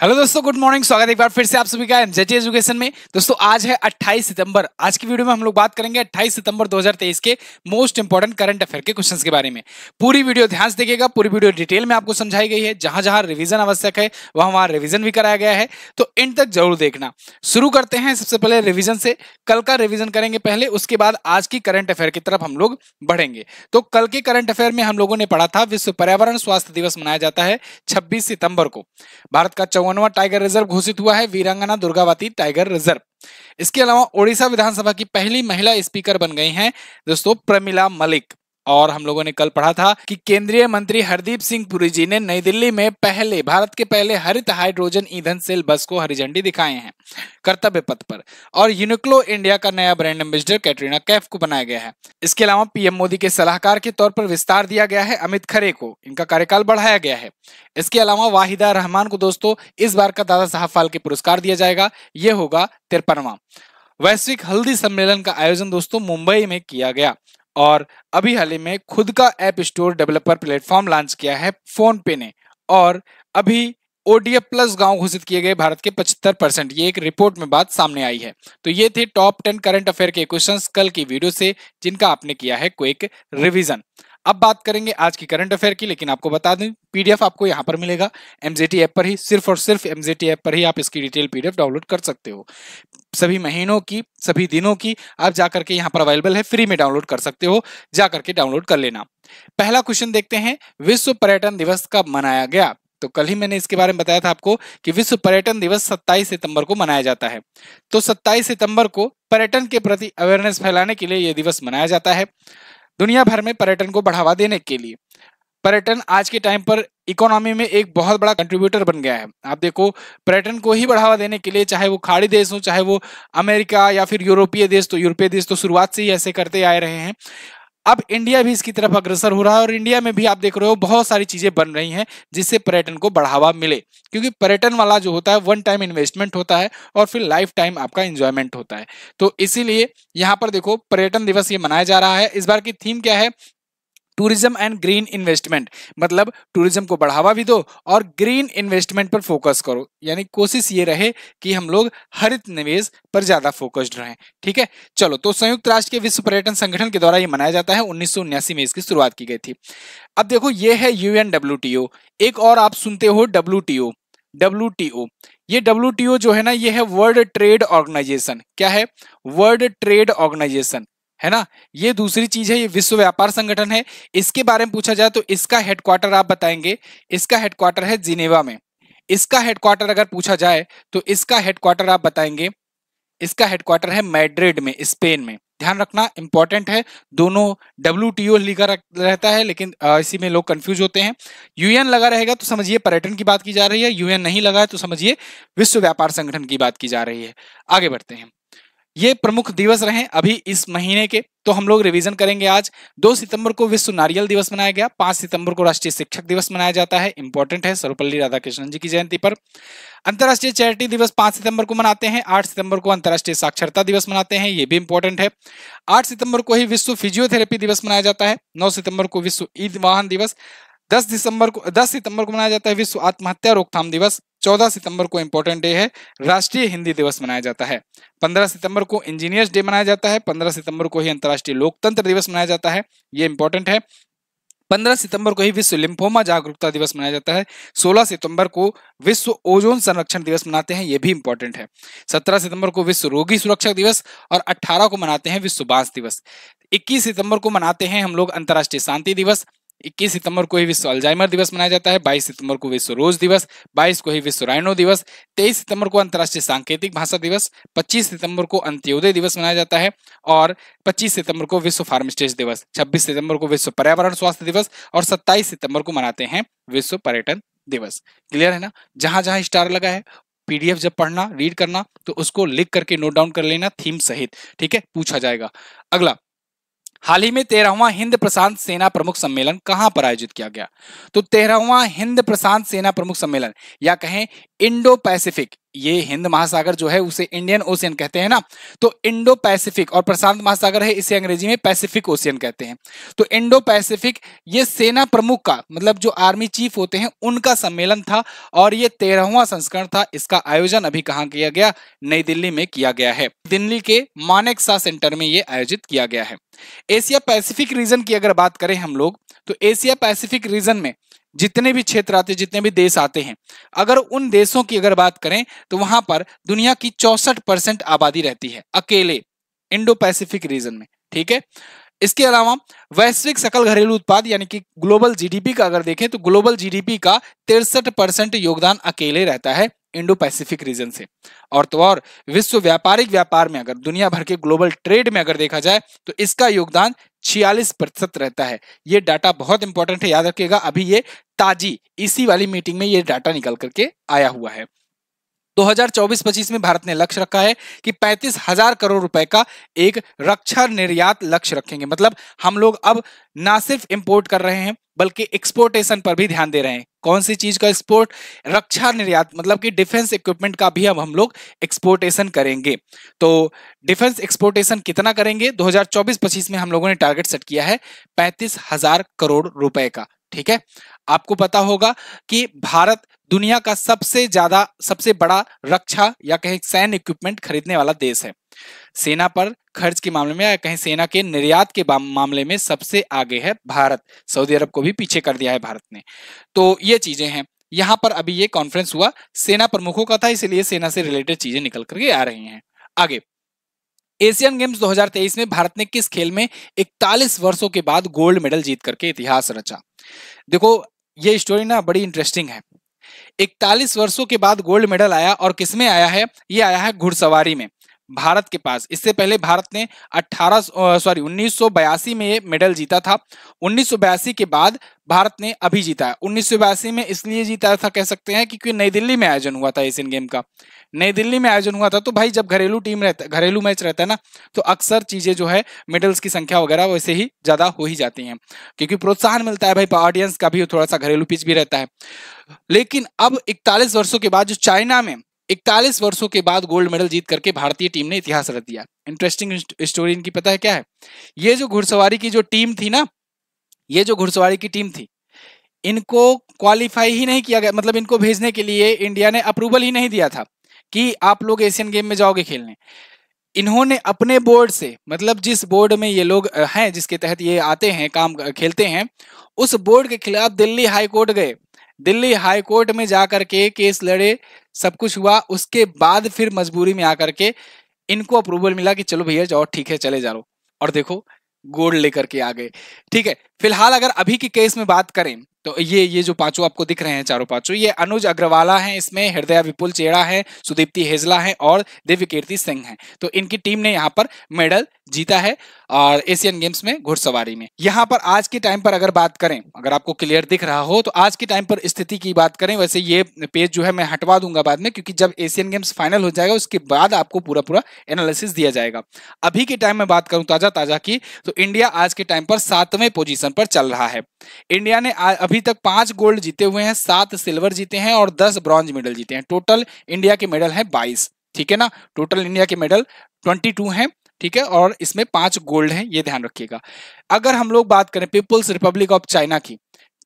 hello दोस्तों good morning स्वागत एक बार फिर से आप सभी का एमजेटी एजुकेशन में दोस्तों आज है 28 सितंबर आज की वीडियो में हम लोग बात करेंगे 28 सितंबर 2023 के मोस्ट इंपॉर्टेंट करंट अफेयर के क्वेश्चंस के बारे में पूरी वीडियो ध्यान से देखिएगा पूरी वीडियो डिटेल में आपको समझाई गई है जहां जहां रिविजन आवश्यक है वहां वहां रिविजन भी कराया गया है तो इन तक जरूर देखना शुरू करते हैं सबसे पहले रिविजन से कल का रिविजन करेंगे पहले उसके बाद आज की करंट अफेयर की तरफ हम लोग बढ़ेंगे तो कल के करंट अफेयर में हम लोगों ने पढ़ा था विश्व पर्यावरण स्वास्थ्य दिवस मनाया जाता है छब्बीस सितंबर को भारत का चौवनवा टाइगर रिजर्व घोषित हुआ है वीरांगना दुर्गावती टाइगर रिजर्व इसके अलावा ओडिशा विधानसभा की पहली महिला स्पीकर बन गई हैं दोस्तों प्रमिला मलिक और हम लोगों ने कल पढ़ा था कि केंद्रीय मंत्री हरदीप सिंह पुरी जी ने नई दिल्ली में पहले भारत के पहले हरित हाइड्रोजन ईंधन सेल बस को हरी झंडी दिखाए हैं कर्तव्य पथ पर और यूनिक्लो इंडिया का नया ब्रांड एम्बेसडर कैटरीना कैफ को बनाया गया है इसके अलावा पीएम मोदी के सलाहकार के तौर पर विस्तार दिया गया है अमित खरे को इनका कार्यकाल बढ़ाया गया है इसके अलावा वाहिदा रहमान को दोस्तों इस बार का दादा साहब फाल्के पुरस्कार दिया जाएगा यह होगा तिरपनवा वैश्विक हल्दी सम्मेलन का आयोजन दोस्तों मुंबई में किया गया और अभी हाल ही में खुद का app store developer platform launch किया है फोन पे ने और अभी ओडीएफ प्लस गांव घोषित किए गए भारत के 75 परसेंट ये एक रिपोर्ट में बात सामने आई है तो ये थे टॉप 10 करंट अफेयर के क्वेश्चंस कल की वीडियो से जिनका आपने किया है क्विक रिवीजन अब बात करेंगे आज की करंट अफेयर की लेकिन आपको बता दें पीडीएफ आपको यहां पर मिलेगा एमजेटी ऐप पर ही सिर्फ और सिर्फ एमजेटी ऐप पर ही आप इसकी डिटेल पीडीएफ डाउनलोड कर सकते हो सभी महीनों की सभी दिनों की आप जाकर के यहां पर अवेलेबल है फ्री में डाउनलोड कर सकते हो जाकर के डाउनलोड कर लेना पहला क्वेश्चन देखते हैं विश्व पर्यटन दिवस कब मनाया गया तो कल ही मैंने इसके बारे में बताया था आपको कि विश्व पर्यटन दिवस 27 सितंबर को मनाया जाता है तो 27 सितंबर को पर्यटन के प्रति अवेयरनेस फैलाने के लिए यह दिवस मनाया जाता है दुनिया भर में पर्यटन को बढ़ावा देने के लिए पर्यटन आज के टाइम पर इकोनॉमी में एक बहुत बड़ा कंट्रीब्यूटर बन गया है आप देखो पर्यटन को ही बढ़ावा देने के लिए चाहे वो खाड़ी देश हो चाहे वो अमेरिका या फिर यूरोपीय देश तो यूरोपीय देश तो शुरुआत से ही ऐसे करते आए रहे हैं अब इंडिया भी इसकी तरफ अग्रसर हो रहा है और इंडिया में भी आप देख रहे हो बहुत सारी चीजें बन रही हैं जिससे पर्यटन को बढ़ावा मिले क्योंकि पर्यटन वाला जो होता है वन टाइम इन्वेस्टमेंट होता है और फिर लाइफ टाइम आपका एंजॉयमेंट होता है तो इसीलिए यहां पर देखो पर्यटन दिवस ये मनाया जा रहा है इस बार की थीम क्या है टूरिज्म एंड ग्रीन इन्वेस्टमेंट मतलब टूरिज्म को बढ़ावा भी दो और ग्रीन इन्वेस्टमेंट पर फोकस करो यानी कोशिश ये रहे कि हम लोग हरित निवेश पर ज्यादा फोकस्ड रहें ठीक है चलो तो संयुक्त राष्ट्र के विश्व पर्यटन संगठन के द्वारा ये मनाया जाता है उन्नीस में इसकी शुरुआत की गई थी अब देखो ये है यूएनडब्ल्यूटीओ एक और आप सुनते हो डब्ल्यू डब्ल्यू ये डब्ल्यू जो है ना ये है वर्ल्ड ट्रेड ऑर्गेनाइजेशन क्या है वर्ल्ड ट्रेड ऑर्गेनाइजेशन है ना ये दूसरी चीज है ये विश्व व्यापार संगठन है इसके बारे में पूछा जाए तो इसका हेडक्वार्टर आप बताएंगे इसका हेडक्वार्टर है जिनेवा में इसका हेडक्वार्टर अगर पूछा जाए तो इसका हेडक्वार्टर आप बताएंगे इसका हेडक्वार्टर है मैड्रिड में स्पेन में ध्यान रखना इंपॉर्टेंट है दोनों डब्ल्यू टी ओ लिखा रहता है लेकिन इसी में लोग कंफ्यूज होते हैं यूएन लगा रहेगा तो समझिए पर्यटन की बात की जा रही है यूएन नहीं लगा है तो समझिए विश्व व्यापार संगठन की बात की जा रही है आगे बढ़ते हैं ये प्रमुख दिवस रहे अभी इस महीने के तो हम लोग रिवीजन करेंगे आज दो सितंबर को विश्व नारियल दिवस मनाया गया पांच सितंबर को राष्ट्रीय शिक्षक दिवस मनाया जाता है इंपॉर्टेंट है सर्वपल्ली राधाकृष्णन जी की जयंती पर अंतर्राष्ट्रीय चैरिटी दिवस पांच सितंबर को मनाते हैं आठ सितंबर को अंतर्राष्ट्रीय साक्षरता दिवस मनाते हैं ये भी इंपॉर्टेंट है आठ सितंबर को ही विश्व फिजियोथेरेपी दिवस मनाया जाता है नौ सितंबर को विश्व ईद वाहन दिवस दस दिसंबर को दस सितंबर को मनाया जाता है विश्व आत्महत्या रोकथाम दिवस 14 सितंबर को इंपॉर्टेंट डे है राष्ट्रीय हिंदी दिवस मनाया जाता है 15 सितंबर को इंजीनियर्स डे मनाया जाता है 15 सितंबर को ही अंतर्राष्ट्रीय लोकतंत्र दिवस मनाया जाता है ये इंपॉर्टेंट है 15 सितंबर को ही विश्व लिम्फोमा जागरूकता दिवस मनाया जाता है 16 सितंबर को विश्व ओजोन संरक्षण दिवस मनाते हैं ये भी इंपॉर्टेंट है 17 सितंबर को विश्व रोगी सुरक्षा दिवस और 18 को मनाते हैं विश्व बांस दिवस 21 सितंबर को मनाते हैं हम लोग अंतर्राष्ट्रीय शांति दिवस 21 सितंबर को ही विश्व अल्जाइमर दिवस मनाया जाता है 22 सितंबर को विश्व रोज दिवस 22 को ही विश्व राइनो दिवस 23 सितंबर को अंतर्राष्ट्रीय सांकेतिक भाषा दिवस 25 सितंबर को अंत्योदय दिवस मनाया जाता है और 25 सितंबर को विश्व फार्मिस्टेज दिवस 26 सितंबर को विश्व पर्यावरण स्वास्थ्य दिवस और सत्ताईस सितंबर को मनाते हैं विश्व पर्यटन दिवस क्लियर है ना जहां जहां स्टार लगा है पीडीएफ जब पढ़ना रीड करना तो उसको लिख करके नोट डाउन कर लेना थीम सहित ठीक है पूछा जाएगा अगला हाल ही में तेरहवा हिंद प्रशांत सेना प्रमुख सम्मेलन कहां पर आयोजित किया गया तो तेरहवा हिंद प्रशांत सेना प्रमुख सम्मेलन या कहें इंडो पैसिफिक ये हिंद महासागर जो है उसे इंडियन ओशियन कहते हैं ना तो इंडो पैसिफिक और प्रशांत महासागर है इसे अंग्रेजी में पैसिफिक ओशियन कहते हैं तो इंडो पैसिफिक ये सेना प्रमुख का मतलब जो आर्मी चीफ होते हैं उनका सम्मेलन था और ये तेरहवा संस्करण था इसका आयोजन अभी कहा किया गया नई दिल्ली में किया गया है दिल्ली के मानेक सेंटर में ये आयोजित किया गया है एशिया पैसिफिक रीजन की अगर बात करें हम लोग तो एशिया पैसिफिक रीजन में जितने भी क्षेत्र आते हैं जितने भी देश आते हैं अगर उन देशों की अगर बात करें तो वहां पर दुनिया की चौसठ परसेंट आबादी रहती है अकेले इंडो पैसिफिक रीजन में ठीक है इसके अलावा वैश्विक सकल घरेलू उत्पाद यानी कि ग्लोबल जीडीपी का अगर देखें तो ग्लोबल जीडीपी का तिरसठ परसेंट योगदान अकेले रहता है इंडो पैसिफिक रीजन से और तो और विश्व व्यापारिक व्यापार में अगर दुनिया भर के ग्लोबल ट्रेड में अगर देखा जाए तो इसका योगदान छियालीस प्रतिशत रहता है ये डाटा बहुत इंपॉर्टेंट है याद रखिएगा अभी ये ताजी इसी वाली मीटिंग में ये डाटा निकल करके आया हुआ है 2024-25 में भारत ने लक्ष्य रखा है कि पैंतीस हजार करोड़ रुपए का एक रक्षा निर्यात लक्ष्य रखेंगे मतलब हम लोग अब ना सिर्फ इंपोर्ट कर रहे हैं बल्कि एक्सपोर्टेशन पर भी ध्यान दे रहे हैं कौन सी चीज का एक्सपोर्ट रक्षा निर्यात मतलब कि डिफेंस इक्विपमेंट का भी अब हम लोग एक्सपोर्टेशन करेंगे तो डिफेंस एक्सपोर्टेशन कितना करेंगे 2024-25 में हम लोगों ने टारगेट सेट किया है पैंतीस हजार करोड़ रुपए का ठीक है आपको पता होगा कि भारत दुनिया का सबसे ज्यादा सबसे बड़ा रक्षा या कहें सैन्य इक्विपमेंट खरीदने वाला देश है सेना पर खर्च के मामले में या कहीं सेना के निर्यात के मामले में सबसे आगे है भारत सऊदी अरब को भी पीछे कर दिया है भारत ने तो ये चीजें हैं यहाँ पर अभी ये कॉन्फ्रेंस हुआ सेना प्रमुखों का था इसलिए सेना से रिलेटेड चीजें निकल करके आ रही हैं आगे एशियन गेम्स 2023 में भारत ने किस खेल में 41 वर्षों के बाद गोल्ड मेडल जीत करके इतिहास रचा देखो ये स्टोरी ना बड़ी इंटरेस्टिंग है इकतालीस वर्षों के बाद गोल्ड मेडल आया और किसमें आया है ये आया है घुड़सवारी में भारत के पास इससे पहले भारत ने 18 सॉरी 1982 में ये मेडल जीता था 1982 के बाद भारत ने अभी जीता है उन्नीस में इसलिए जीता था कह सकते हैं क्योंकि नई दिल्ली में आयोजन हुआ था एशियन गेम का नई दिल्ली में आयोजन हुआ था तो भाई जब घरेलू टीम रहता घरेलू मैच रहता है ना तो अक्सर चीजें जो है मेडल्स की संख्या वगैरह वैसे ही ज्यादा हो ही जाती है क्योंकि प्रोत्साहन मिलता है भाई ऑडियंस का भी थोड़ा सा घरेलू पिच भी रहता है लेकिन अब इकतालीस वर्षों के बाद जो चाइना में इकतालीस वर्षों के बाद गोल्ड मेडल जीत करके भारतीय टीम ने इतिहास रच दिया इंटरेस्टिंग स्टोरी इनकी पता है क्या है ये जो घुड़सवारी की जो टीम थी ना ये जो घुड़सवारी की टीम थी इनको क्वालिफाई ही नहीं किया गया मतलब इनको भेजने के लिए इंडिया ने अप्रूवल ही नहीं दिया था कि आप लोग एशियन गेम में जाओगे खेलने इन्होंने अपने बोर्ड से मतलब जिस बोर्ड में ये लोग हैं जिसके तहत ये आते हैं काम खेलते हैं उस बोर्ड के खिलाफ दिल्ली हाई कोर्ट गए दिल्ली हाई कोर्ट में जाकर के केस लड़े सब कुछ हुआ उसके बाद फिर मजबूरी में आकर के इनको अप्रूवल मिला कि चलो भैया जाओ ठीक है चले जा रो और देखो गोल्ड लेकर के आ गए ठीक है फिलहाल अगर अभी के केस में बात करें तो ये ये जो पांचों आपको दिख रहे हैं चारों पांचों ये अनुज अग्रवाला हैं इसमें हृदय विपुल चेड़ा है सुदीप्ति हेजला है और दिव्य कीर्ति सिंह है तो इनकी टीम ने यहाँ पर मेडल जीता है और एशियन गेम्स में घुड़सवारी में यहाँ पर आज के टाइम पर अगर बात करें अगर आपको क्लियर दिख रहा हो तो आज के टाइम पर स्थिति की बात करें वैसे ये पेज जो है मैं हटवा दूंगा बाद में क्योंकि जब एशियन गेम्स फाइनल हो जाएगा उसके बाद आपको पूरा पूरा एनालिसिस दिया जाएगा अभी के टाइम में बात करूं ताजा ताजा की तो इंडिया आज के टाइम पर सातवें पोजिशन पर चल रहा है इंडिया ने अभी तक पांच गोल्ड जीते हुए हैं सात सिल्वर जीते हैं और दस ब्रॉन्ज मेडल जीते हैं टोटल इंडिया के मेडल है बाईस ठीक है ना टोटल इंडिया के मेडल 22 हैं ठीक है और इसमें पांच गोल्ड हैं ये ध्यान रखिएगा अगर हम लोग बात करें पीपुल्स रिपब्लिक ऑफ चाइना की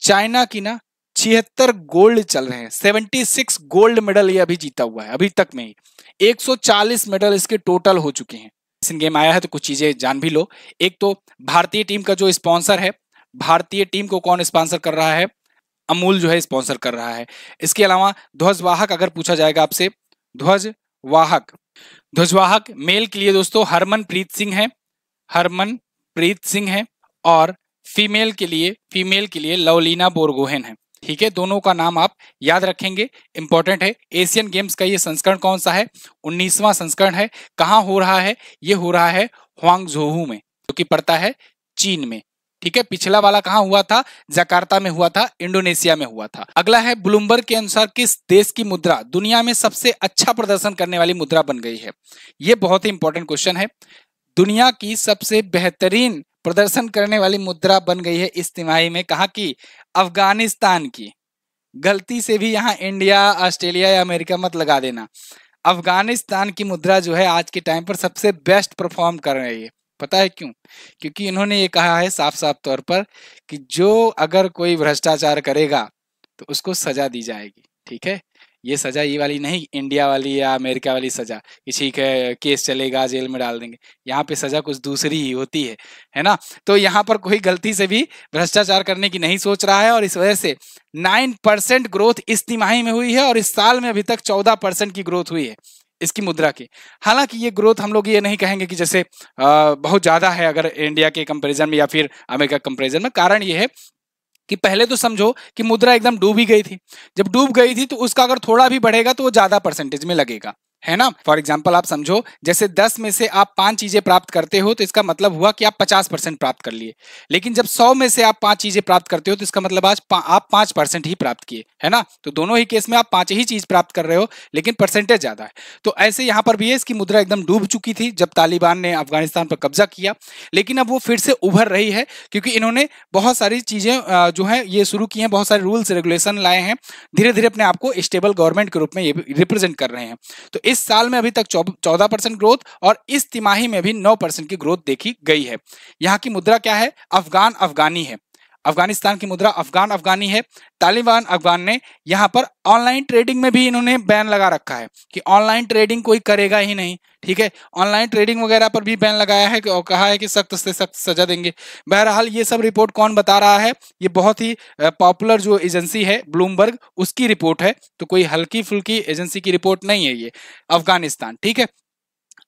चाइना की ना छिहत्तर गोल्ड चल रहे हैं 76 गोल्ड मेडल ये अभी जीता हुआ है अभी तक में ही 140 मेडल इसके टोटल हो चुके हैं इस गेम आया है तो कुछ चीजें जान भी लो एक तो भारतीय टीम का जो स्पॉन्सर है भारतीय टीम को कौन स्पॉन्सर कर रहा है अमूल जो है स्पॉन्सर कर रहा है इसके अलावा ध्वजवाहक अगर पूछा जाएगा आपसे ध्वज वाहक ध्वजवाहक मेल के लिए दोस्तों हरमनप्रीत सिंह है हरमनप्रीत सिंह है और फीमेल के लिए फीमेल के लिए लवलीना बोरगोहेन है ठीक है दोनों का नाम आप याद रखेंगे इंपॉर्टेंट है एशियन गेम्स का ये संस्करण कौन सा है उन्नीसवां संस्करण है कहाँ हो रहा है ये हो रहा है हुआंगझोहू में जो कि पड़ता है चीन में ठीक है पिछला वाला कहा हुआ था जकार्ता में हुआ था इंडोनेशिया में हुआ था अगला है ब्लूमबर्ग के अनुसार किस देश की मुद्रा दुनिया में सबसे अच्छा प्रदर्शन करने वाली मुद्रा बन गई है यह बहुत ही इंपॉर्टेंट क्वेश्चन है दुनिया की सबसे बेहतरीन प्रदर्शन करने वाली मुद्रा बन गई है इस तिमाही में कहा कि अफगानिस्तान की गलती से भी यहाँ इंडिया ऑस्ट्रेलिया या अमेरिका मत लगा देना अफगानिस्तान की मुद्रा जो है आज के टाइम पर सबसे बेस्ट परफॉर्म कर रही है पता है क्यों क्योंकि इन्होंने ये कहा है साफ साफ तौर पर कि जो अगर कोई भ्रष्टाचार करेगा तो उसको सजा दी जाएगी ठीक है ये सजा ये वाली नहीं इंडिया वाली या अमेरिका वाली सजा कि ठीक है केस चलेगा जेल में डाल देंगे यहाँ पे सजा कुछ दूसरी ही होती है है ना तो यहाँ पर कोई गलती से भी भ्रष्टाचार करने की नहीं सोच रहा है और इस वजह से नाइन परसेंट ग्रोथ इस तिमाही में हुई है और इस साल में अभी तक चौदह परसेंट की ग्रोथ हुई है इसकी मुद्रा की हालांकि ये ग्रोथ हम लोग ये नहीं कहेंगे कि जैसे आ, बहुत ज्यादा है अगर इंडिया के कंपेरिजन में या फिर अमेरिका कंपेरिजन में कारण ये है कि पहले तो समझो कि मुद्रा एकदम डूब ही गई थी जब डूब गई थी तो उसका अगर थोड़ा भी बढ़ेगा तो वो ज्यादा परसेंटेज में लगेगा है ना फॉर एग्जाम्पल आप समझो जैसे दस में से आप पांच चीजें प्राप्त करते हो तो इसका मतलब हुआ कि आप पचास परसेंट प्राप्त कर लिए लेकिन जब सौ में से आप पांच चीजें प्राप्त करते हो तो इसका मतलब आज पा, आप पांच परसेंट ही प्राप्त किए है ना तो दोनों ही केस में आप पांच ही चीज प्राप्त कर रहे हो लेकिन परसेंटेज ज्यादा है तो ऐसे यहां पर भी है इसकी मुद्रा एकदम डूब चुकी थी जब तालिबान ने अफगानिस्तान पर कब्जा किया लेकिन अब वो फिर से उभर रही है क्योंकि इन्होंने बहुत सारी चीजें जो है ये शुरू की हैं बहुत सारे रूल्स रेगुलेशन लाए हैं धीरे धीरे अपने आप को स्टेबल गवर्नमेंट के रूप में ये रिप्रेजेंट कर रहे हैं तो इस साल में अभी तक चौदह परसेंट ग्रोथ और इस तिमाही में भी नौ परसेंट की ग्रोथ देखी गई है यहाँ की मुद्रा क्या है अफगान अफगानी है अफगानिस्तान की मुद्रा अफगान अफगानी है तालिबान अफगान ने यहाँ पर ऑनलाइन ट्रेडिंग में भी इन्होंने बैन लगा रखा है कि ऑनलाइन ट्रेडिंग कोई करेगा ही नहीं ठीक है ऑनलाइन ट्रेडिंग वगैरह पर भी बैन लगाया है और कहा है कि सख्त से सख्त सजा देंगे बहरहाल ये सब रिपोर्ट कौन बता रहा है ये बहुत ही पॉपुलर जो एजेंसी है ब्लूमबर्ग उसकी रिपोर्ट है तो कोई हल्की फुल्की एजेंसी की रिपोर्ट नहीं है ये अफगानिस्तान ठीक है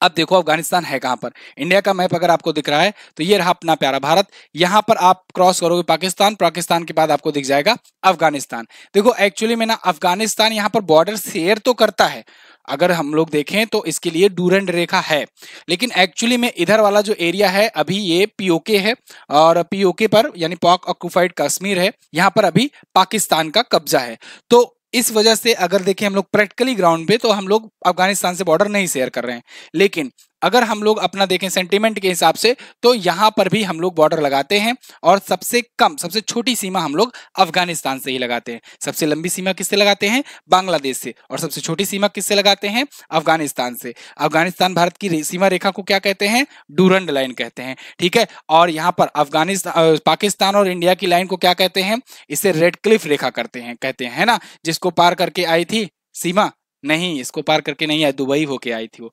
अब देखो अफगानिस्तान है कहां पर इंडिया का मैप अगर आपको दिख रहा है तो ये रहा अपना प्यारा भारत यहां पर आप क्रॉस करोगे पाकिस्तान पाकिस्तान के बाद आपको दिख जाएगा अफगानिस्तान देखो एक्चुअली में ना अफगानिस्तान यहां पर बॉर्डर शेयर तो करता है अगर हम लोग देखें तो इसके लिए डूरेंड रेखा है लेकिन एक्चुअली में इधर वाला जो एरिया है अभी ये पीओके है और पीओके पर यानी पॉक ऑक्यूफाइड कश्मीर है यहां पर अभी पाकिस्तान का कब्जा है तो इस वजह से अगर देखें हम लोग प्रैक्टिकली ग्राउंड पे तो हम लोग अफगानिस्तान से बॉर्डर नहीं शेयर कर रहे हैं लेकिन अगर हम लोग अपना देखें सेंटीमेंट के हिसाब से तो यहाँ पर भी हम लोग बॉर्डर लगाते हैं और सबसे कम सबसे छोटी सीमा हम लोग अफगानिस्तान से ही लगाते हैं सबसे लंबी सीमा किससे लगाते हैं बांग्लादेश से और सबसे छोटी सीमा किससे लगाते हैं अफगानिस्तान से अफगानिस्तान भारत की सीमा रेखा को क्या कहते हैं डूरंड लाइन कहते हैं ठीक है और यहाँ पर अफगानिस्तान पाकिस्तान और इंडिया की लाइन को क्या कहते हैं इसे रेड क्लिफ रेखा करते हैं कहते हैं है ना जिसको पार करके आई थी सीमा नहीं इसको पार करके नहीं आई दुबई होके आई थी वो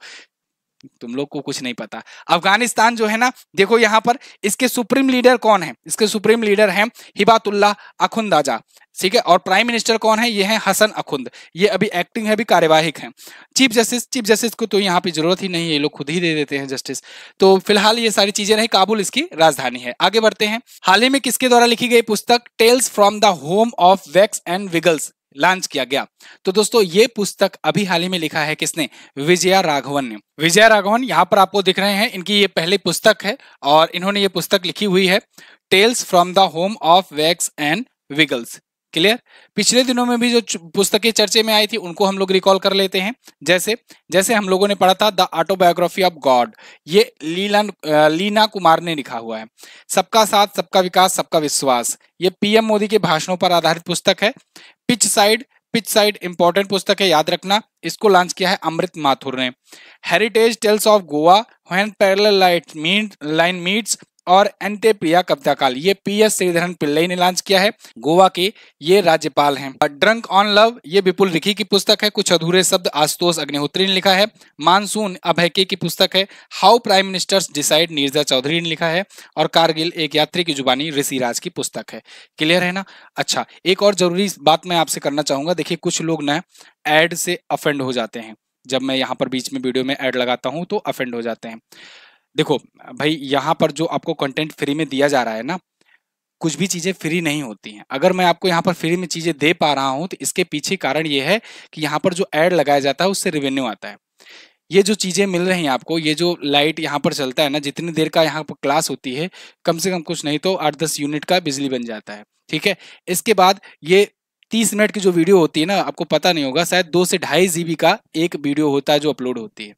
तुम लोग को कुछ नहीं पता अफगानिस्तान जो है ना देखो यहाँ पर इसके सुप्रीम लीडर कौन है इसके सुप्रीम लीडर हैं हिबातुल्ला अखुंदाजा ठीक है और प्राइम मिनिस्टर कौन है ये है हसन अखुंद ये अभी एक्टिंग है अभी कार्यवाहिक है चीफ जस्टिस चीफ जस्टिस को तो यहाँ पे जरूरत ही नहीं है ये लोग खुद ही दे देते हैं जस्टिस तो फिलहाल ये सारी चीजें रही काबुल इसकी राजधानी है आगे बढ़ते हैं हाल ही में किसके द्वारा लिखी गई पुस्तक tales from the home of wax and wiggles launch किया गया तो दोस्तों ये पुस्तक अभी हाल ही में लिखा है किसने विजया राघवन ने विजया राघवन यहाँ पर आपको दिख रहे हैं इनकी ये पहली पुस्तक है और इन्होंने ये पुस्तक लिखी हुई है tales from the home of wax and wiggles clear पिछले दिनों में भी जो पुस्तकें चर्चे में आई थी उनको हम लोग रिकॉल कर लेते हैं जैसे जैसे हम लोगों ने पढ़ा था द ऑटोबायोग्राफी ऑफ गॉड ये लीलन लीना कुमार ने लिखा हुआ है सबका साथ सबका विकास सबका विश्वास ये पीएम मोदी के भाषणों पर आधारित पुस्तक है pitch side pitch side important पुस्तक है याद रखना इसको लॉन्च किया है अमृत माथुर ने heritage tales of Goa when parallel line meets और एंटे प्रिया कविता काल ये पी एस श्रीधरन पिल्लई ने लॉन्च किया है गोवा के ये राज्यपाल हैं ड्रंक ऑन लव ये विपुल रिखी की पुस्तक है कुछ अधूरे शब्द आशुतोष अग्निहोत्री ने लिखा है मानसून अभयके की पुस्तक है how prime ministers decide Neerja Chowdhury ने लिखा है और कारगिल एक यात्री की जुबानी ऋषिराज की पुस्तक है क्लियर है ना अच्छा एक और जरूरी बात मैं आपसे करना चाहूंगा देखिए कुछ लोग ना एड से अफेंड हो जाते हैं जब मैं यहाँ पर बीच में वीडियो में एड लगाता हूँ तो अफेंड हो जाते हैं देखो भाई यहाँ पर जो आपको कंटेंट फ्री में दिया जा रहा है ना कुछ भी चीज़ें फ्री नहीं होती हैं अगर मैं आपको यहाँ पर फ्री में चीज़ें दे पा रहा हूँ तो इसके पीछे कारण ये है कि यहाँ पर जो एड लगाया जाता है उससे रेवेन्यू आता है ये जो चीज़ें मिल रही हैं आपको ये जो लाइट यहाँ पर चलता है ना जितनी देर का यहाँ पर क्लास होती है कम से कम कुछ नहीं तो आठ दस यूनिट का बिजली बन जाता है ठीक है इसके बाद ये तीस मिनट की जो वीडियो होती है ना आपको पता नहीं होगा शायद दो से ढाई जीबी का एक वीडियो होता है जो अपलोड होती है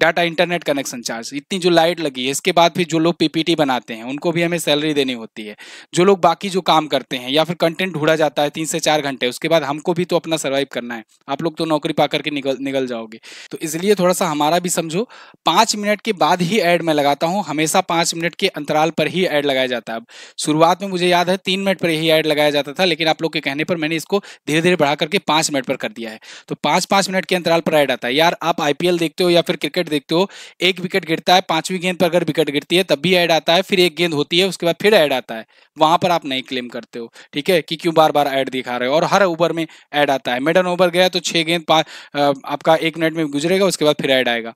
डाटा इंटरनेट कनेक्शन चार्ज इतनी जो लाइट लगी है इसके बाद भी जो लोग पीपीटी बनाते हैं उनको भी हमें सैलरी देनी होती है जो लोग बाकी जो काम करते हैं या फिर कंटेंट ढूंढा जाता है तीन से चार घंटे उसके बाद हमको भी तो अपना सर्वाइव करना है आप लोग तो नौकरी पा करके निकल निकल जाओगे तो इसलिए थोड़ा सा हमारा भी समझो पाँच मिनट के बाद ही एड मैं लगाता हूँ हमेशा पाँच मिनट के अंतराल पर ही एड लगाया जाता है अब शुरुआत में मुझे याद है तीन मिनट पर ही एड लगाया जाता था लेकिन आप लोग के कहने पर मैंने इसको धीरे धीरे बढ़ा करके पाँच मिनट पर कर दिया है तो पाँच पाँच मिनट के अंतराल पर एड आता है यार आप आईपीएल देखते हो या फिर क्रिकेट विकेट देखते हो एक विकेट गिरता है पांचवी गेंद पर अगर विकेट गिरती है तब भी ऐड आता है फिर एक गेंद होती है उसके बाद फिर ऐड आता है वहां पर आप नहीं क्लेम करते हो ठीक है कि क्यों बार बार ऐड दिखा रहे हो और हर ओवर में ऐड आता है मिडन ओवर गया तो छह गेंद आपका एक मिनट में गुजरेगा उसके बाद फिर ऐड आएगा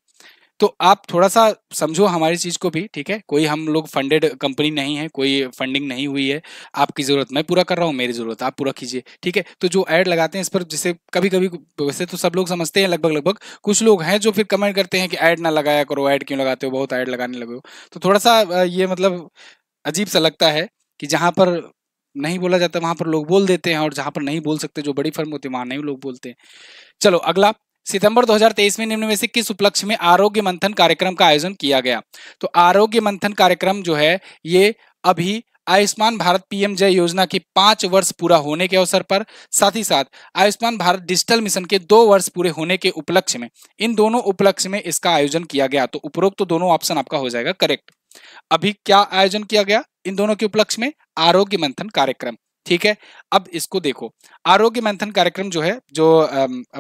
तो आप थोड़ा सा समझो हमारी चीज़ को भी ठीक है कोई हम लोग फंडेड कंपनी नहीं है कोई फंडिंग नहीं हुई है आपकी ज़रूरत मैं पूरा कर रहा हूँ मेरी ज़रूरत आप पूरा कीजिए ठीक है तो जो ऐड लगाते हैं इस पर जैसे कभी कभी वैसे तो सब लोग समझते हैं लगभग लगभग कुछ लोग हैं जो फिर कमेंट करते हैं कि ऐड ना लगाया करो ऐड क्यों लगाते हो बहुत ऐड लगाने लगे हो तो थोड़ा सा ये मतलब अजीब सा लगता है कि जहां पर नहीं बोला जाता वहां पर लोग बोल देते हैं और जहां पर नहीं बोल सकते जो बड़ी फर्म होती है वहां नहीं लोग बोलते हैं चलो अगला सितंबर 2023 में निम्न में से किस उपलक्ष्य में आरोग्य मंथन कार्यक्रम का आयोजन किया गया तो आरोग्य मंथन कार्यक्रम जो है ये अभी आयुष्मान भारत पीएम जय योजना के पांच वर्ष पूरा होने के अवसर पर साथ ही साथ आयुष्मान भारत डिजिटल मिशन के दो वर्ष पूरे होने के उपलक्ष्य में इन दोनों उपलक्ष्य में इसका आयोजन किया गया तो उपरोक्त तो दोनों ऑप्शन आपका हो जाएगा करेक्ट अभी क्या आयोजन किया गया इन दोनों के उपलक्ष्य में आरोग्य मंथन कार्यक्रम ठीक है अब इसको देखो आरोग्य मंथन कार्यक्रम जो है जो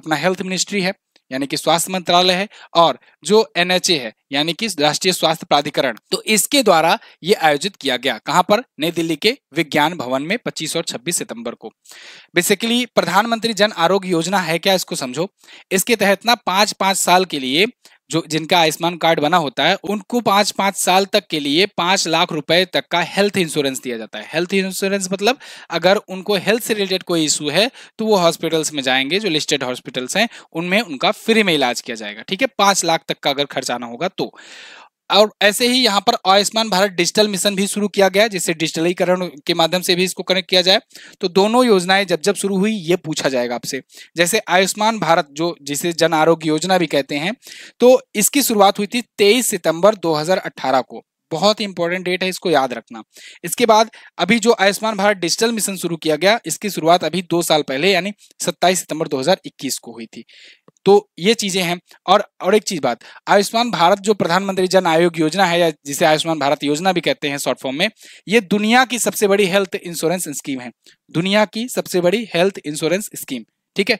अपना हेल्थ मिनिस्ट्री है यानी कि स्वास्थ्य मंत्रालय है और जो एनएचए है यानी कि राष्ट्रीय स्वास्थ्य प्राधिकरण तो इसके द्वारा ये आयोजित किया गया कहां पर नई दिल्ली के विज्ञान भवन में 25 और 26 सितंबर को बेसिकली प्रधानमंत्री जन आरोग्य योजना है क्या इसको समझो इसके तहत ना पांच पांच साल के लिए जो जिनका आयुष्मान कार्ड बना होता है उनको पांच पांच साल तक के लिए पांच लाख रुपए तक का हेल्थ इंश्योरेंस दिया जाता है हेल्थ इंश्योरेंस मतलब अगर उनको हेल्थ से रिलेटेड कोई इशू है तो वो हॉस्पिटल्स में जाएंगे जो लिस्टेड हॉस्पिटल्स हैं उनमें उनका फ्री में इलाज किया जाएगा ठीक है पांच लाख तक का अगर खर्च आना होगा तो और ऐसे ही यहाँ पर आयुष्मान भारत डिजिटल मिशन भी शुरू किया गया जिससे डिजिटलीकरण के माध्यम से भी इसको कनेक्ट किया जाए तो दोनों योजनाएं जब जब शुरू हुई ये पूछा जाएगा आपसे जैसे आयुष्मान भारत जो जिसे जन आरोग्य योजना भी कहते हैं तो इसकी शुरुआत हुई थी 23 सितंबर 2018 को बहुत ही इंपॉर्टेंट डेट है इसको याद रखना इसके बाद अभी जो आयुष्मान भारत डिजिटल मिशन शुरू किया गया इसकी शुरुआत अभी दो साल पहले यानी 27 सितंबर 2021 को हुई थी तो ये चीजें हैं और और एक चीज बात आयुष्मान भारत जो प्रधानमंत्री जन आयोग योजना है या जिसे आयुष्मान भारत योजना भी कहते हैं शॉर्ट फॉर्म में ये दुनिया की सबसे बड़ी हेल्थ इंश्योरेंस स्कीम है दुनिया की सबसे बड़ी हेल्थ इंश्योरेंस स्कीम ठीक है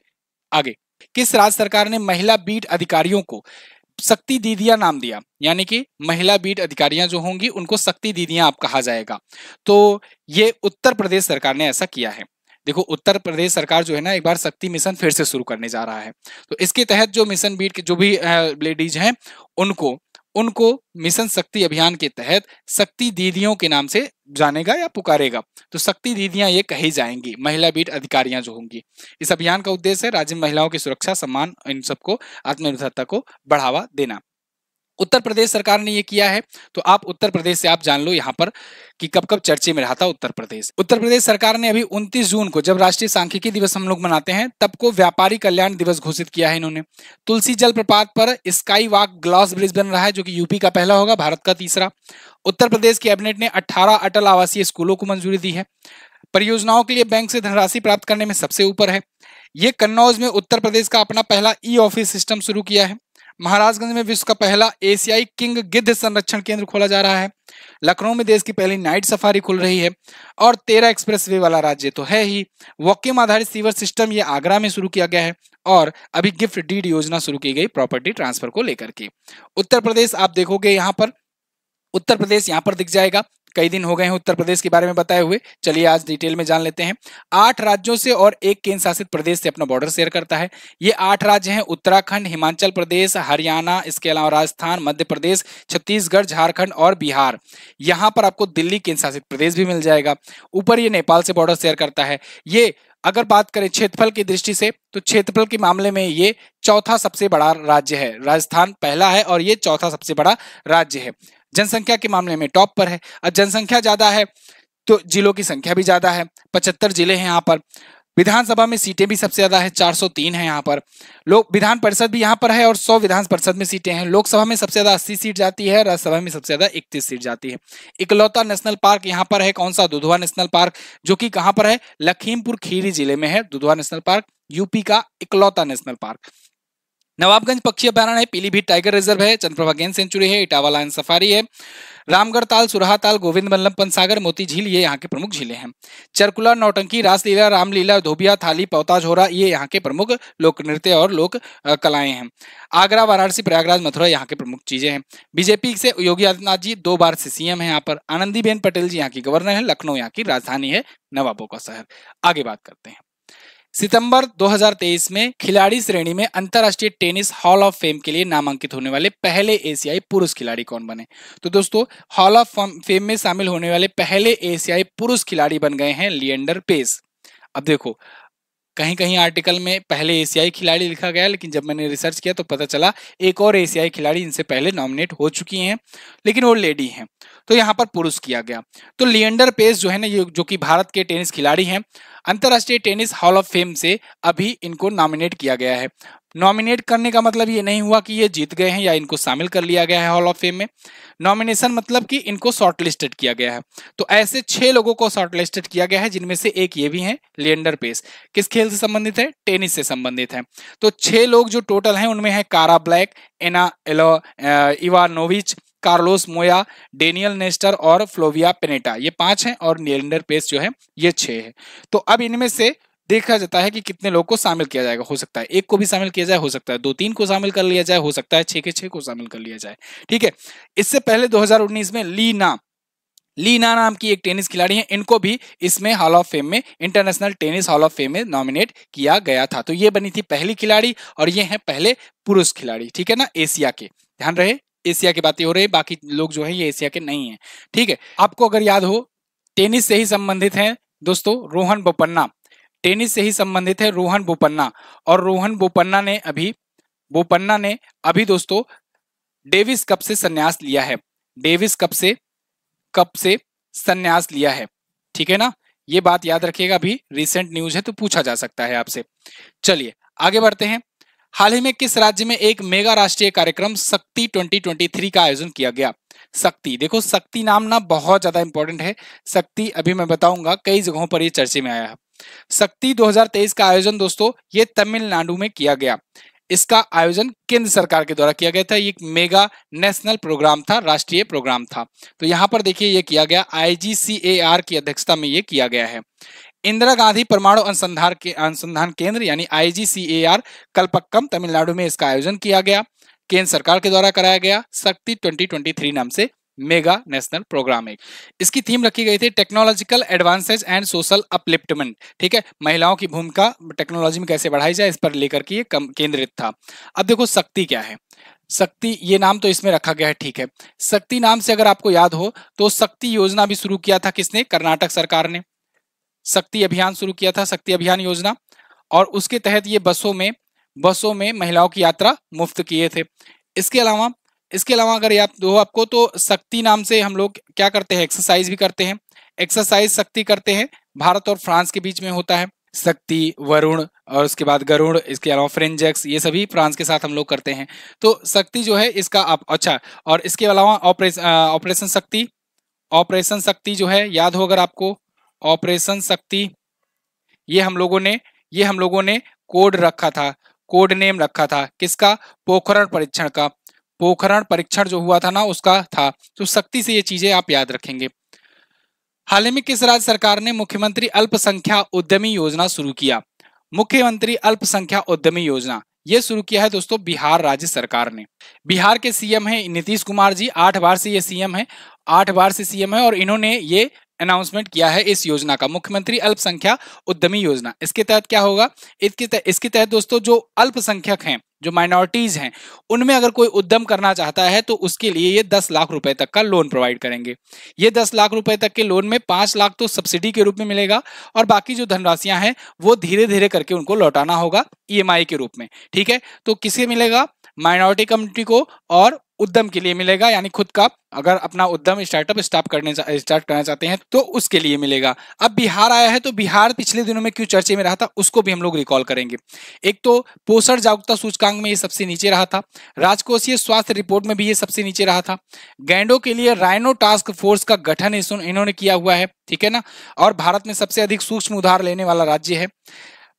आगे किस राज्य सरकार ने महिला बीट अधिकारियों को शक्ति दीदियां नाम दिया यानी कि महिला बीट अधिकारियां जो होंगी उनको शक्ति दीदियां आप कहा जाएगा तो ये उत्तर प्रदेश सरकार ने ऐसा किया है देखो उत्तर प्रदेश सरकार जो है ना एक बार शक्ति मिशन फिर से शुरू करने जा रहा है तो इसके तहत जो मिशन बीट के जो भी लेडीज हैं उनको उनको मिशन शक्ति अभियान के तहत शक्ति दीदियों के नाम से जानेगा या पुकारेगा तो शक्ति दीदियां ये कही जाएंगी महिला बीट अधिकारियां जो होंगी इस अभियान का उद्देश्य है राज्य में महिलाओं की सुरक्षा सम्मान इन सबको आत्मनिर्भरता को बढ़ावा देना उत्तर प्रदेश सरकार ने ये किया है तो आप उत्तर प्रदेश से आप जान लो यहाँ पर कि कब कब चर्चे में रहा था उत्तर प्रदेश उत्तर प्रदेश सरकार ने अभी 29 जून को जब राष्ट्रीय सांख्यिकी दिवस हम लोग मनाते हैं तब को व्यापारी कल्याण दिवस घोषित किया है इन्होंने तुलसी जलप्रपात पर स्काई वॉक ग्लास ब्रिज बन रहा है जो कि यूपी का पहला होगा भारत का तीसरा उत्तर प्रदेश कैबिनेट ने अठारह अटल आवासीय स्कूलों को मंजूरी दी है परियोजनाओं के लिए बैंक से धनराशि प्राप्त करने में सबसे ऊपर है ये कन्नौज में उत्तर प्रदेश का अपना पहला ई ऑफिस सिस्टम शुरू किया है महाराजगंज में विश्व का पहला एशियाई किंग गिद्ध संरक्षण केंद्र खोला जा रहा है लखनऊ में देश की पहली नाइट सफारी खुल रही है और तेरह एक्सप्रेस वे वाला राज्य तो है ही वॉकिंग आधारित सीवर सिस्टम ये आगरा में शुरू किया गया है और अभी गिफ्ट डीड योजना शुरू की गई प्रॉपर्टी ट्रांसफर को लेकर के उत्तर प्रदेश आप देखोगे यहाँ पर उत्तर प्रदेश यहाँ पर दिख जाएगा कई दिन हो गए हैं उत्तर प्रदेश के बारे में बताए हुए चलिए आज डिटेल में जान लेते हैं आठ राज्यों से और एक केंद्र शासित प्रदेश से अपना बॉर्डर शेयर करता है ये आठ राज्य हैं उत्तराखंड हिमाचल प्रदेश हरियाणा इसके अलावा राजस्थान मध्य प्रदेश छत्तीसगढ़ झारखंड और बिहार यहाँ पर आपको दिल्ली केंद्र शासित प्रदेश भी मिल जाएगा ऊपर ये नेपाल से बॉर्डर शेयर करता है ये अगर बात करें क्षेत्रफल की दृष्टि से तो क्षेत्रफल के मामले में ये चौथा सबसे बड़ा राज्य है राजस्थान पहला है और ये चौथा सबसे बड़ा राज्य है जनसंख्या के मामले में टॉप पर है अब जनसंख्या ज्यादा है तो जिलों की संख्या भी ज्यादा है पचहत्तर जिले हैं यहाँ पर विधानसभा में सीटें भी सबसे ज्यादा है 403 है यहाँ पर लोक विधान परिषद भी यहाँ पर है और 100 विधान परिषद में सीटें हैं लोकसभा में सबसे ज्यादा 80 सीट जाती है राज्यसभा में सबसे ज्यादा 31 सीट जाती है इकलौता नेशनल पार्क यहाँ पर है कौन सा दुधवा नेशनल पार्क जो कि कहाँ पर है लखीमपुर खीरी जिले में है दुधवा नेशनल पार्क यूपी का इकलौता नेशनल पार्क नवाबगंज पक्षी अभ्यारण है पीलीभीत टाइगर रिजर्व है चंद्रप्रभा गेंद सेंचुरी है इटावा लाइन सफारी है रामगढ़ ताल सुरहा ताल गोविंद बल्लभ पंत सागर मोती झील ये यहाँ के प्रमुख झीले हैं चरकुला नौटंकी रासलीला रामलीला धोबिया थाली पौता झोरा ये यहाँ के प्रमुख लोक नृत्य और लोक कलाएं हैं आगरा वाराणसी प्रयागराज मथुरा यहाँ के प्रमुख चीजें हैं बीजेपी से योगी आदित्यनाथ जी दो बार से सीएम है यहाँ पर आनंदीबेन पटेल जी यहाँ की गवर्नर है लखनऊ यहाँ की राजधानी है नवाबों का शहर आगे बात करते हैं सितंबर 2023 में खिलाड़ी श्रेणी में अंतरराष्ट्रीय टेनिस हॉल ऑफ फेम के लिए नामांकित होने वाले पहले एशियाई पुरुष खिलाड़ी कौन बने तो दोस्तों हॉल ऑफ फेम में शामिल होने वाले पहले एशियाई पुरुष खिलाड़ी बन गए हैं लियंडर पेस अब देखो कहीं कहीं आर्टिकल में पहले एशियाई खिलाड़ी लिखा गया लेकिन जब मैंने रिसर्च किया तो पता चला एक और एशियाई खिलाड़ी इनसे पहले नॉमिनेट हो चुकी हैं लेकिन वो लेडी हैं तो यहाँ पर पुरुष किया गया तो लियंडर पेस जो है ना ये जो कि भारत के टेनिस खिलाड़ी हैं अंतर्राष्ट्रीय टेनिस हॉल ऑफ फेम से अभी इनको नॉमिनेट किया गया है नॉमिनेट करने का मतलब ये नहीं हुआ कि ये जीत गए हैं या इनको शामिल कर लिया गया है हॉल ऑफ फेम में नॉमिनेशन मतलब कि इनको शॉर्टलिस्टेड किया गया है तो ऐसे छह लोगों को शॉर्टलिस्टेड किया गया है जिनमें से एक ये भी है लियंडर पेस किस खेल से संबंधित है टेनिस से संबंधित है तो छह लोग जो टोटल हैं उनमें है कारा ब्लैक एना एलो Ivanovic Carlos Moya Daniel Nestor और फ्लोविया पेनेटा ये पांच हैं और नियलेंडर पेस जो है ये छह है तो अब इनमें से देखा जाता है कि कितने लोग को शामिल किया जाएगा हो सकता है एक को भी शामिल किया जाए हो सकता है दो तीन को शामिल कर लिया जाए हो सकता है छह के छह को शामिल कर लिया जाए ठीक है इससे पहले 2019 में लीना लीना नाम की एक टेनिस खिलाड़ी हैं इनको भी इसमें हॉल ऑफ फेम में international tennis hall of fame में नॉमिनेट किया गया था तो ये बनी थी पहली खिलाड़ी और ये हैं पहले पुरुष खिलाड़ी ठीक है ना एशिया के ध्यान रहे एशिया की बातें हो रही बाकी लोग जो है ये एशिया के नहीं है ठीक है आपको अगर याद हो टेनिस से ही संबंधित है दोस्तों रोहन बोपन्ना टेनिस से ही संबंधित है रोहन बोपन्ना और रोहन बोपन्ना ने अभी बोपन्ना ने अभी दोस्तों डेविस कप से संन्यास लिया है डेविस कप से कप से संन्यास लिया है ठीक है ना ये बात याद रखिएगा अभी रिसेंट न्यूज है तो पूछा जा सकता है आपसे चलिए आगे बढ़ते हैं हाल ही में किस राज्य में एक मेगा राष्ट्रीय कार्यक्रम शक्ति 2023 का आयोजन किया गया शक्ति देखो शक्ति नाम ना बहुत ज्यादा इंपॉर्टेंट है शक्ति अभी मैं बताऊंगा कई जगहों पर ये चर्चे में आया है शक्ति 2023 का आयोजन दोस्तों ये तमिलनाडु में किया गया इसका आयोजन केंद्र सरकार के द्वारा किया गया था ये मेगा नेशनल प्रोग्राम था राष्ट्रीय प्रोग्राम था तो यहाँ पर देखिए ये किया गया आईजीसीएआर की अध्यक्षता में ये किया गया है इंदिरा गांधी परमाणु अनुसंधान के अनुसंधान केंद्र यानी आईजीसीएआर कल्पक्कम तमिलनाडु में इसका आयोजन किया गया केंद्र सरकार के द्वारा कराया गया शक्ति 2023 नाम से मेगा नेशनल प्रोग्राम एक इसकी थीम रखी गई थी technological advances and social upliftment ठीक है महिलाओं की भूमिका टेक्नोलॉजी में कैसे बढ़ाई जाए इस पर लेकर के ये केंद्रित था अब देखो शक्ति क्या है शक्ति ये नाम तो इसमें रखा गया है ठीक है शक्ति नाम से अगर आपको याद हो तो शक्ति योजना भी शुरू किया था किसने कर्नाटक सरकार ने शक्ति अभियान शुरू किया था शक्ति अभियान योजना और उसके तहत ये बसों में बसों में महिलाओं की यात्रा मुफ्त किए थे इसके अलावा इसके अलावा अगर आप दो आपको तो शक्ति नाम से हम लोग क्या करते हैं एक्सरसाइज भी करते हैं एक्सरसाइज शक्ति करते हैं भारत और फ्रांस के बीच में होता है शक्ति वरुण और उसके बाद गरुड़ इसके अलावा फ्रेंजेक्स ये सभी फ्रांस के साथ हम लोग करते हैं तो शक्ति जो है इसका आप अच्छा और इसके अलावा ऑपरेशन ऑपरेशन शक्ति ऑपरेशन शक्ति जो है याद हो अगर आपको ऑपरेशन शक्ति ये हम लोगों ने ये हम लोगों ने कोड रखा था कोड नेम रखा था किसका पोखरण परीक्षण का पोखरण परीक्षण जो हुआ था ना उसका था तो सख्ती से ये चीजें आप याद रखेंगे हाल ही में किस राज्य सरकार ने मुख्यमंत्री अल्पसंख्या उद्यमी योजना शुरू किया मुख्यमंत्री अल्पसंख्या उद्यमी योजना ये शुरू किया है दोस्तों बिहार राज्य सरकार ने बिहार के सीएम है नीतीश कुमार जी आठ बार से ये सीएम है आठ बार से सीएम है और इन्होंने ये अनाउंसमेंट किया है इस योजना का मुख्यमंत्री अल्पसंख्या उद्यमी योजना इसके तहत क्या होगा इसके तहत इसके तहत दोस्तों जो अल्पसंख्यक हैं जो माइनॉरिटीज हैं उनमें अगर कोई उद्यम करना चाहता है तो उसके लिए ये दस लाख रुपए तक का लोन प्रोवाइड करेंगे ये दस लाख रुपए तक के लोन में पांच लाख तो सब्सिडी के रूप में मिलेगा और बाकी जो धनराशियां हैं वो धीरे धीरे करके उनको लौटाना होगा ई e के रूप में ठीक है तो किसे मिलेगा माइनॉरिटी कम्युनिटी को और उद्यम के लिए मिलेगा यानी खुद का अगर अपना उद्यम स्टार्टअप स्टार्ट करने स्टार्ट करना चाहते हैं तो उसके लिए मिलेगा अब बिहार आया है तो बिहार पिछले दिनों में क्यों चर्चे में रहा था उसको भी हम लोग रिकॉल करेंगे एक तो पोषण जागरूकता सूचकांक में ये सबसे नीचे रहा था राजकोषीय स्वास्थ्य रिपोर्ट में भी ये सबसे नीचे रहा था गैंडो के लिए रायनो टास्क फोर्स का गठन इन्होंने किया हुआ है ठीक है ना और भारत में सबसे अधिक सूक्ष्म उधार लेने वाला राज्य है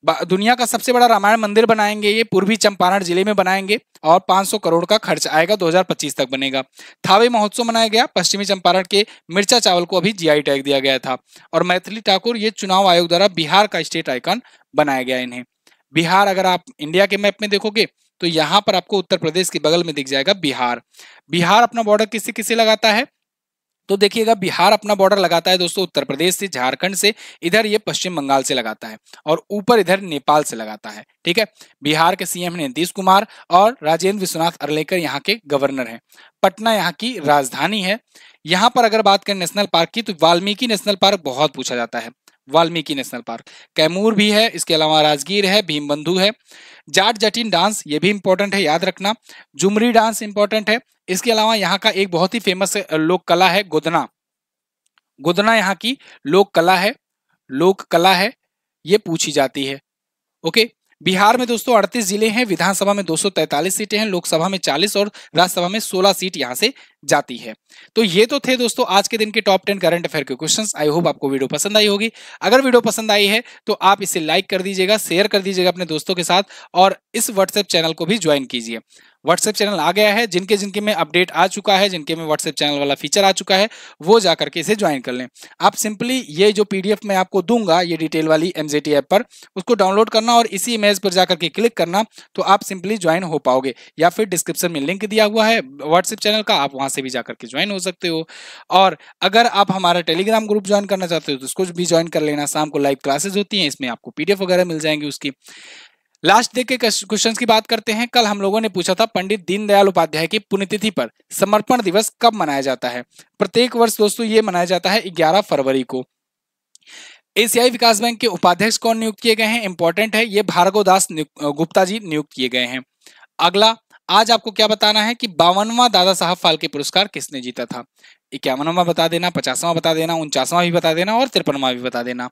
दुनिया का सबसे बड़ा रामायण मंदिर बनाएंगे ये पूर्वी चंपारण जिले में बनाएंगे और 500 करोड़ का खर्च आएगा 2025 तक बनेगा थावे महोत्सव मनाया गया पश्चिमी चंपारण के मिर्चा चावल को अभी जीआई टैग दिया गया था और मैथिली ठाकुर ये चुनाव आयोग द्वारा बिहार का स्टेट आइकन बनाया गया इन्हें बिहार अगर आप इंडिया के मैप में देखोगे तो यहाँ पर आपको उत्तर प्रदेश के बगल में दिख जाएगा बिहार बिहार अपना बॉर्डर किससे किससे लगाता है तो देखिएगा बिहार अपना बॉर्डर लगाता है दोस्तों उत्तर प्रदेश से झारखंड से इधर ये पश्चिम बंगाल से लगाता है और ऊपर इधर नेपाल से लगाता है ठीक है बिहार के सीएम है नीतीश कुमार और राजेंद्र विश्वनाथ अर्लेकर यहाँ के गवर्नर हैं पटना यहाँ की राजधानी है यहाँ पर अगर बात करें नेशनल पार्क की तो वाल्मीकि नेशनल पार्क बहुत पूछा जाता है वाल्मीकि नेशनल पार्क कैमूर भी है इसके अलावा राजगीर है भीम बंधु है जाट जटिन डांस ये भी इंपॉर्टेंट है याद रखना जुमरी डांस इंपॉर्टेंट है इसके अलावा यहाँ का एक बहुत ही फेमस लोक कला है गोदना गोदना यहाँ की लोक कला है लोक कला है ये पूछी जाती है ओके बिहार में दोस्तों अड़तीस जिले हैं विधानसभा में 243 सीटें हैं लोकसभा में 40 और राज्यसभा में 16 सीट यहां से जाती है तो ये तो थे दोस्तों आज के दिन के टॉप टेन करंट अफेयर के क्वेश्चन आई होप आपको वीडियो पसंद आई होगी अगर वीडियो पसंद आई है तो आप इसे लाइक कर दीजिएगा शेयर कर दीजिएगा अपने दोस्तों के साथ और इस व्हाट्सएप चैनल को भी ज्वाइन कीजिए व्हाट्सएप चैनल आ गया है जिनके जिनके में अपडेट आ चुका है जिनके में व्हाट्सएप चैनल वाला फीचर आ चुका है वो जा करके इसे ज्वाइन कर लें आप सिंपली ये जो पीडीएफ मैं आपको दूंगा ये डिटेल वाली एमजेटी ऐप पर उसको डाउनलोड करना और इसी इमेज पर जाकर के क्लिक करना तो आप सिंपली ज्वाइन हो पाओगे या फिर डिस्क्रिप्शन में लिंक दिया हुआ है व्हाट्सएप चैनल का आप वहां से भी जाकर के ज्वाइन हो सकते हो और अगर आप हमारा टेलीग्राम ग्रुप ज्वाइन करना चाहते हो तो उसको भी ज्वाइन कर लेना शाम को लाइव क्लासेज होती हैं इसमें आपको पीडीएफ वगैरह मिल जाएंगी उसकी लास्ट देख के क्वेश्चन की बात करते हैं कल हम लोगों ने पूछा था पंडित दीनदयाल उपाध्याय की पुण्यतिथि पर समर्पण दिवस कब मनाया जाता है प्रत्येक वर्ष दोस्तों ये मनाया जाता है 11 फरवरी को एशियाई विकास बैंक के उपाध्यक्ष कौन नियुक्त किए गए हैं इंपॉर्टेंट है ये भार्गव दास गुप्ता जी नियुक्त किए गए हैं अगला आज आपको क्या बताना है कि बावनवा दादा साहब फाल्के पुरस्कार किसने जीता था इक्यावनवा बता देना पचासवा बता देना उनचासवा भी बता देना और तिरपनवा भी बता देना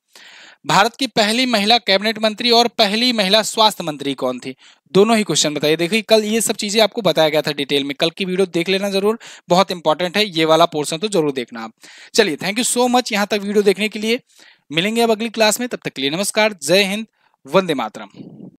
भारत की पहली महिला कैबिनेट मंत्री और पहली महिला स्वास्थ्य मंत्री कौन थी दोनों ही क्वेश्चन बताइए देखिए कल ये सब चीजें आपको बताया गया था डिटेल में कल की वीडियो देख लेना जरूर बहुत इंपॉर्टेंट है ये वाला पोर्सन तो जरूर देखना आप चलिए थैंक यू सो मच यहाँ तक वीडियो देखने के लिए मिलेंगे अब अगली क्लास में तब तक के लिए नमस्कार जय हिंद वंदे मातरम